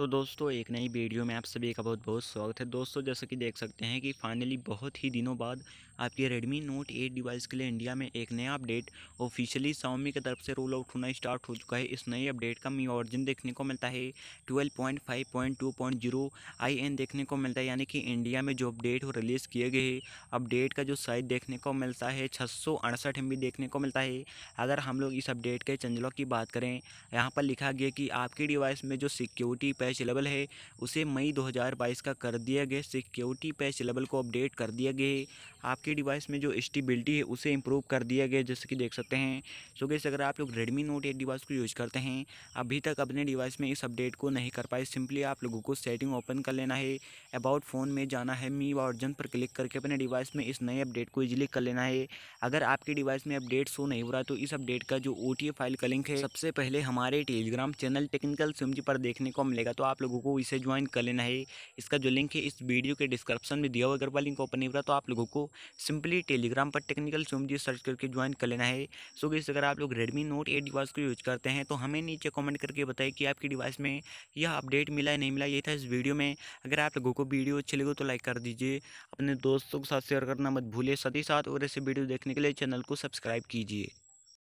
तो दोस्तों एक नई वीडियो में आप सभी का बहुत बहुत स्वागत है दोस्तों जैसा कि देख सकते हैं कि फाइनली बहुत ही दिनों बाद आपके Redmi Note 8 डिवाइस के लिए इंडिया में एक नया अपडेट ऑफिशियली Xiaomi की तरफ से रोल आउट होना स्टार्ट हो चुका है इस नए अपडेट का मी ऑरिजिन देखने को मिलता है 12.5.2.0 एन देखने को मिलता है यानी कि इंडिया में जो अपडेट हो रिलीज़ किए गए अपडेट का जो साइज देखने को मिलता है छः सौ देखने को मिलता है अगर हम लोग इस अपडेट के चंजलों की बात करें यहाँ पर लिखा गया कि आपकी डिवाइस में जो सिक्योरिटी पैच लेवल है उसे मई 2022 का कर दिया गया सिक्योरिटी पैच लेवल को अपडेट कर दिया गया है आपके डिवाइस में जो स्टेबिलिटी है उसे इम्प्रूव कर दिया गया जैसे कि देख सकते हैं सो गैस अगर आप लोग रेडमी नोट एट डिवाइस को यूज करते हैं अभी तक अपने डिवाइस में इस अपडेट को नहीं कर पाए सिंपली आप लोगों को सेटिंग ओपन कर लेना है अबाउट फ़ोन में जाना है मी वर्जन पर क्लिक करके अपने डिवाइस में इस नए अपडेट को इजिली कर लेना है अगर आपके डिवाइस में अपडेट शो नहीं हो रहा तो इस अपडेट का जो ओ फाइल का लिंक है सबसे पहले हमारे टेलीग्राम चैनल टेक्निकल सिमजी पर देखने को मिलेगा रहेगा तो आप लोगों को इसे ज्वाइन कर लेना है इसका जो लिंक है इस वीडियो के डिस्क्रिप्शन में दिया हुआ अगर वह लिंक ओपन नहीं हो रहा तो आप लोगों को सिंपली टेलीग्राम पर टेक्निकल सोमजी सर्च करके ज्वाइन कर लेना है सो गई अगर आप लोग रेडमी नोट एट डिवाइस को यूज करते हैं तो हमें नीचे कॉमेंट करके बताए कि आपकी डिवाइस में यह अपडेट मिला या नहीं मिला ये था इस वीडियो में अगर आप लोगों को वीडियो अच्छी लगे तो लाइक कर दीजिए अपने दोस्तों के साथ शेयर करना मत भूलिए साथ ही साथ और ऐसे वीडियो देखने के लिए चैनल को सब्सक्राइब कीजिए